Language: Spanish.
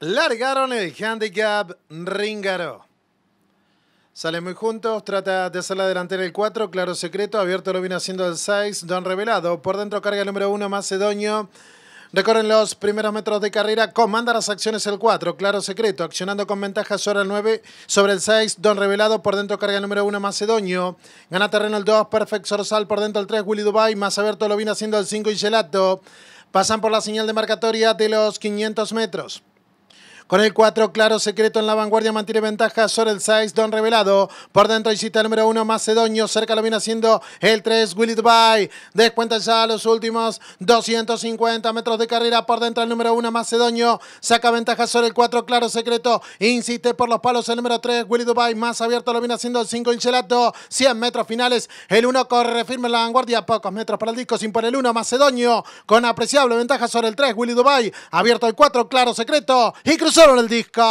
Largaron el handicap Ringaro. Sale muy juntos, trata de hacer la delantera el 4, claro secreto, abierto lo viene haciendo el 6, Don Revelado, por dentro carga el número 1, Macedonio. Recorren los primeros metros de carrera, comanda las acciones el 4, claro secreto, accionando con ventaja sobre el 9, sobre el 6, Don Revelado, por dentro carga el número 1, Macedonio, gana terreno el 2, Perfect Sorsal, por dentro el 3, Willy Dubai, más abierto lo viene haciendo el 5 y Gelato, pasan por la señal de marcatoria de los 500 metros. Con el 4, claro secreto en la vanguardia mantiene ventaja sobre el 6, Don Revelado. Por dentro insiste el número 1, Macedonio. Cerca lo viene haciendo el 3, Willy Dubai. Descuenta ya los últimos 250 metros de carrera. Por dentro el número 1, Macedonio. Saca ventaja sobre el 4, claro secreto. Insiste por los palos el número 3, Willy Dubai. Más abierto lo viene haciendo el 5, Inchelato. 100 metros finales. El 1 corre firme en la vanguardia. Pocos metros para el disco. Sin por el 1, Macedonio. Con apreciable ventaja sobre el 3, Willy Dubai. Abierto el 4, claro secreto. Y सरल दिक्का